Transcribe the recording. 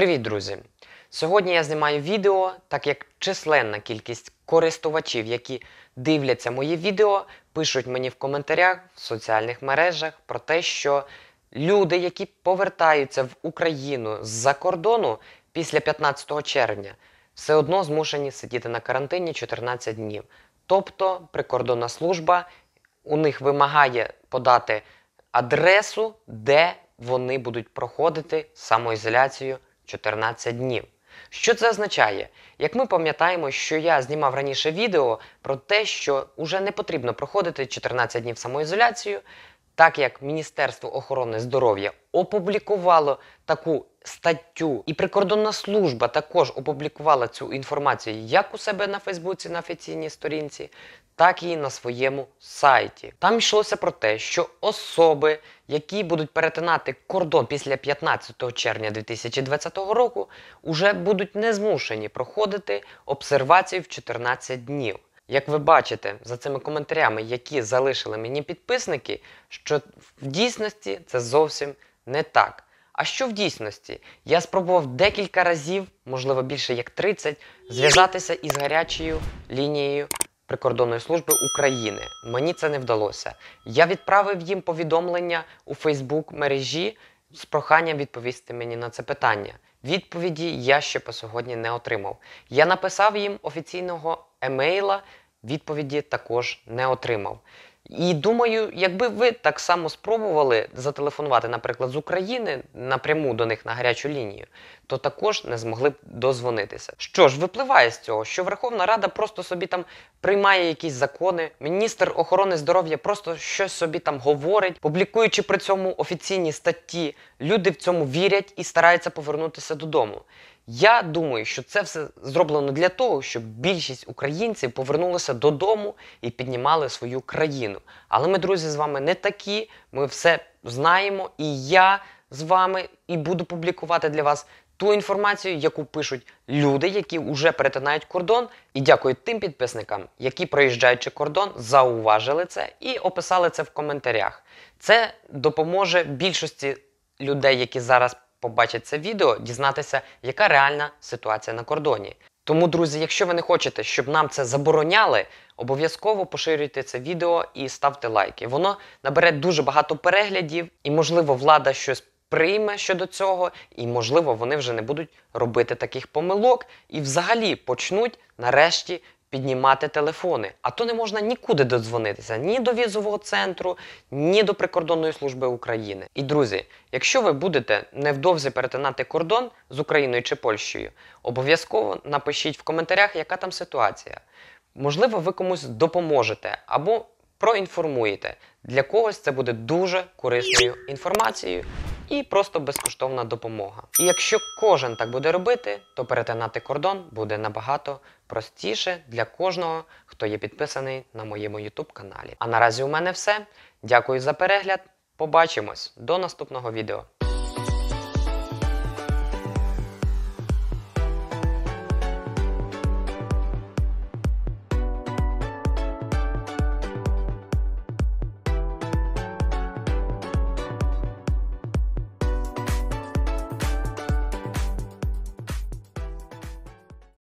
Привіт, друзі! Сьогодні я знімаю відео, так як численна кількість користувачів, які дивляться мої відео, пишуть мені в коментарях в соціальних мережах про те, що люди, які повертаються в Україну з-за кордону після 15 червня, все одно змушені сидіти на карантині 14 днів. Тобто прикордонна служба у них вимагає подати адресу, де вони будуть проходити самоізоляцію. 14 днів. Що це означає? Як ми пам'ятаємо, що я знімав раніше відео про те, що вже не потрібно проходити 14 днів самоізоляцію, так як Міністерство охорони здоров'я опублікувало таку статтю, і прикордонна служба також опублікувала цю інформацію як у себе на Фейсбуці на офіційній сторінці, так і на своєму сайті. Там йшлося про те, що особи, які будуть перетинати кордон після 15 червня 2020 року, уже будуть не змушені проходити обсервацію в 14 днів. Як ви бачите за цими коментарями, які залишили мені підписники, що в дійсності це зовсім не так. А що в дійсності? Я спробував декілька разів, можливо більше як 30, зв'язатися із гарячою лінією Прикордонної служби України. Мені це не вдалося. Я відправив їм повідомлення у Фейсбук мережі з проханням відповісти мені на це питання. Відповіді я ще по сьогодні не отримав. Я написав їм офіційного емейла, відповіді також не отримав. І думаю, якби ви так само спробували зателефонувати, наприклад, з України напряму до них на гарячу лінію, то також не змогли б дозвонитися. Що ж, випливає з цього, що Верховна Рада просто собі там приймає якісь закони, міністр охорони здоров'я просто щось собі там говорить, публікуючи при цьому офіційні статті, люди в цьому вірять і стараються повернутися додому. Я думаю, що це все зроблено для того, щоб більшість українців повернулися додому і піднімали свою країну. Але ми, друзі, з вами не такі. Ми все знаємо, і я з вами і буду публікувати для вас ту інформацію, яку пишуть люди, які вже перетинають кордон. І дякую тим підписникам, які проїжджаючи кордон, зауважили це і описали це в коментарях. Це допоможе більшості людей, які зараз Побачить це відео, дізнатися, яка реальна ситуація на кордоні. Тому, друзі, якщо ви не хочете, щоб нам це забороняли, обов'язково поширюйте це відео і ставте лайки. Воно набере дуже багато переглядів, і, можливо, влада щось прийме щодо цього, і, можливо, вони вже не будуть робити таких помилок і взагалі почнуть нарешті піднімати телефони. А то не можна нікуди додзвонитися ні до візового центру, ні до прикордонної служби України. І друзі, якщо ви будете невдовзі перетинати кордон з Україною чи Польщею, обов'язково напишіть в коментарях, яка там ситуація. Можливо, ви комусь допоможете або проінформуєте. Для когось це буде дуже корисною інформацією і просто безкоштовна допомога. І якщо кожен так буде робити, то перетинати кордон буде набагато простіше для кожного, хто є підписаний на моєму YouTube каналі. А наразі у мене все. Дякую за перегляд. Побачимось до наступного відео.